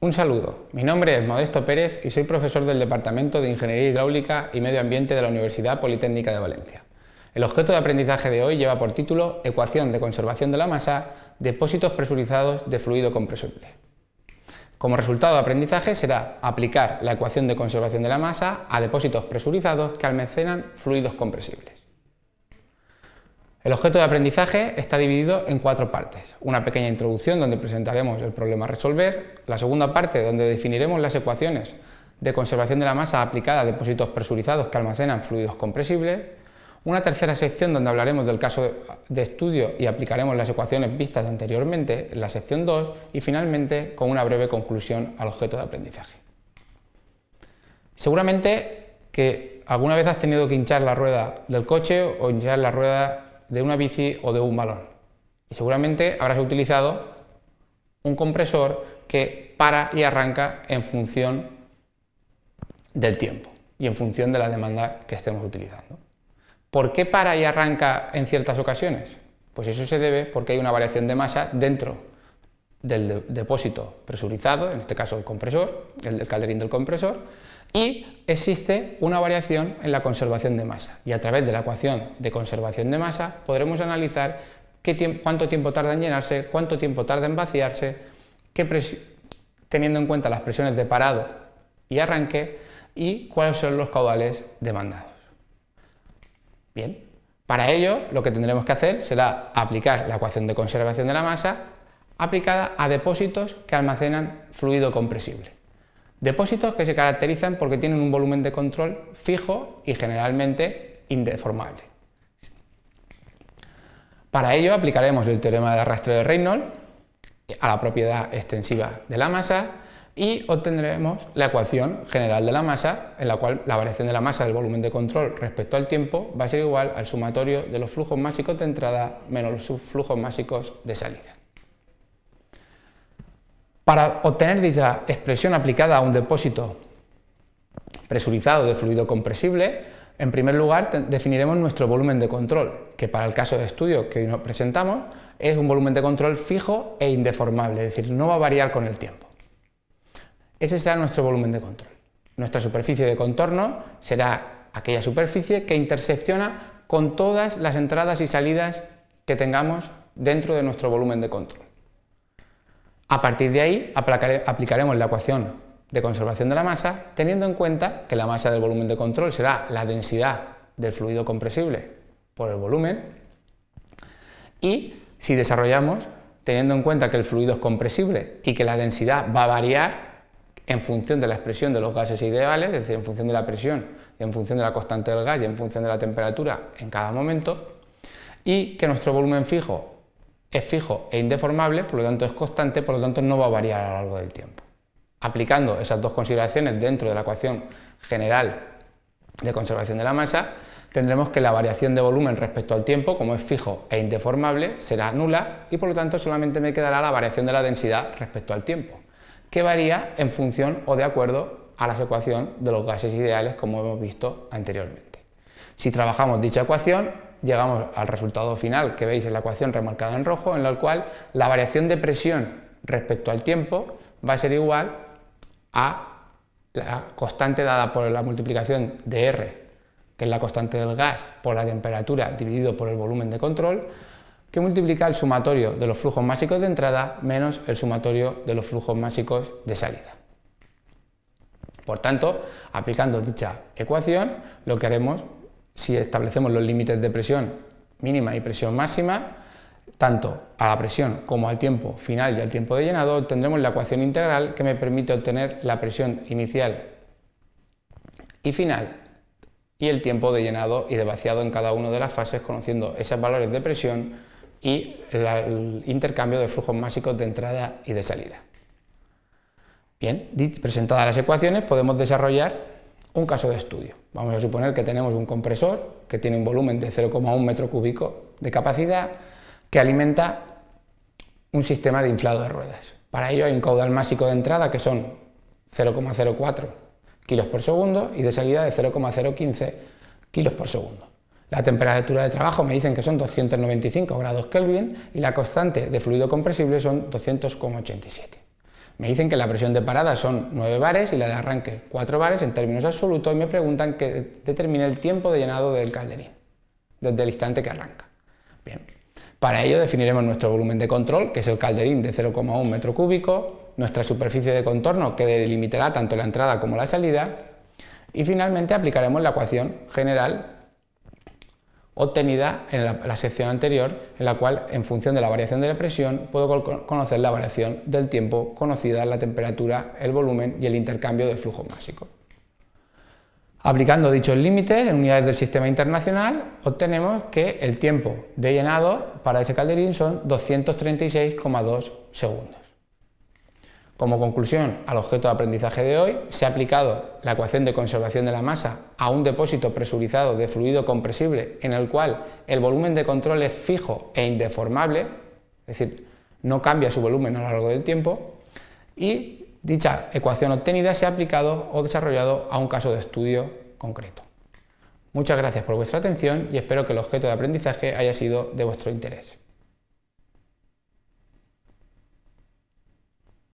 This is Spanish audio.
Un saludo, mi nombre es Modesto Pérez y soy profesor del Departamento de Ingeniería Hidráulica y Medio Ambiente de la Universidad Politécnica de Valencia. El objeto de aprendizaje de hoy lleva por título Ecuación de conservación de la masa, depósitos presurizados de fluido compresible. Como resultado de aprendizaje será aplicar la ecuación de conservación de la masa a depósitos presurizados que almacenan fluidos compresibles. El objeto de aprendizaje está dividido en cuatro partes. Una pequeña introducción donde presentaremos el problema a resolver, la segunda parte donde definiremos las ecuaciones de conservación de la masa aplicada a depósitos presurizados que almacenan fluidos compresibles, una tercera sección donde hablaremos del caso de estudio y aplicaremos las ecuaciones vistas anteriormente la sección 2 y finalmente con una breve conclusión al objeto de aprendizaje. Seguramente que alguna vez has tenido que hinchar la rueda del coche o hinchar la rueda de una bici o de un balón. Y seguramente habrás utilizado un compresor que para y arranca en función del tiempo y en función de la demanda que estemos utilizando. ¿Por qué para y arranca en ciertas ocasiones? Pues eso se debe porque hay una variación de masa dentro del depósito presurizado, en este caso el compresor, el, el calderín del compresor, y existe una variación en la conservación de masa. Y a través de la ecuación de conservación de masa podremos analizar cuánto tiempo tarda en llenarse, cuánto tiempo tarda en vaciarse, teniendo en cuenta las presiones de parado y arranque y cuáles son los caudales demandados. Bien, para ello lo que tendremos que hacer será aplicar la ecuación de conservación de la masa aplicada a depósitos que almacenan fluido compresible. Depósitos que se caracterizan porque tienen un volumen de control fijo y generalmente indeformable. Para ello aplicaremos el teorema de arrastre de Reynolds a la propiedad extensiva de la masa y obtendremos la ecuación general de la masa, en la cual la variación de la masa del volumen de control respecto al tiempo va a ser igual al sumatorio de los flujos másicos de entrada menos los flujos másicos de salida. Para obtener dicha expresión aplicada a un depósito presurizado de fluido compresible, en primer lugar definiremos nuestro volumen de control, que para el caso de estudio que hoy nos presentamos es un volumen de control fijo e indeformable, es decir, no va a variar con el tiempo. Ese será nuestro volumen de control. Nuestra superficie de contorno será aquella superficie que intersecciona con todas las entradas y salidas que tengamos dentro de nuestro volumen de control. A partir de ahí aplicaremos la ecuación de conservación de la masa teniendo en cuenta que la masa del volumen de control será la densidad del fluido compresible por el volumen y si desarrollamos teniendo en cuenta que el fluido es compresible y que la densidad va a variar en función de la expresión de los gases ideales, es decir, en función de la presión, en función de la constante del gas y en función de la temperatura en cada momento, y que nuestro volumen fijo es fijo e indeformable, por lo tanto es constante, por lo tanto no va a variar a lo largo del tiempo. Aplicando esas dos consideraciones dentro de la ecuación general de conservación de la masa, tendremos que la variación de volumen respecto al tiempo, como es fijo e indeformable, será nula y por lo tanto solamente me quedará la variación de la densidad respecto al tiempo, que varía en función o de acuerdo a la ecuación de los gases ideales como hemos visto anteriormente. Si trabajamos dicha ecuación, llegamos al resultado final que veis en la ecuación remarcada en rojo, en la cual la variación de presión respecto al tiempo va a ser igual a la constante dada por la multiplicación de R, que es la constante del gas, por la temperatura dividido por el volumen de control, que multiplica el sumatorio de los flujos másicos de entrada menos el sumatorio de los flujos másicos de salida. Por tanto, aplicando dicha ecuación, lo que haremos si establecemos los límites de presión mínima y presión máxima, tanto a la presión como al tiempo final y al tiempo de llenado, tendremos la ecuación integral que me permite obtener la presión inicial y final y el tiempo de llenado y de vaciado en cada una de las fases, conociendo esos valores de presión y el intercambio de flujos máxicos de entrada y de salida. Bien, presentadas las ecuaciones, podemos desarrollar un caso de estudio. Vamos a suponer que tenemos un compresor que tiene un volumen de 0,1 metro cúbico de capacidad que alimenta un sistema de inflado de ruedas. Para ello hay un caudal másico de entrada que son 0,04 kilos por segundo y de salida de 0,015 kilos por segundo. La temperatura de trabajo me dicen que son 295 grados Kelvin y la constante de fluido compresible son 2,87. Me dicen que la presión de parada son 9 bares y la de arranque 4 bares en términos absolutos y me preguntan que determine el tiempo de llenado del calderín desde el instante que arranca. Bien. Para ello definiremos nuestro volumen de control, que es el calderín de 0,1 metro cúbico, nuestra superficie de contorno, que delimitará tanto la entrada como la salida, y finalmente aplicaremos la ecuación general obtenida en la, sección anterior, en la cual, en función de la variación de la presión, puedo conocer la variación del tiempo conocida, la temperatura, el volumen y el intercambio de flujo másico. Aplicando dichos límites en unidades del sistema internacional, obtenemos que el tiempo de llenado para ese calderín son 236,2 segundos. Como conclusión al objeto de aprendizaje de hoy, se ha aplicado la ecuación de conservación de la masa a un depósito presurizado de fluido compresible en el cual el volumen de control es fijo e indeformable, es decir, no cambia su volumen a lo largo del tiempo, y dicha ecuación obtenida se ha aplicado o desarrollado a un caso de estudio concreto. Muchas gracias por vuestra atención y espero que el objeto de aprendizaje haya sido de vuestro interés.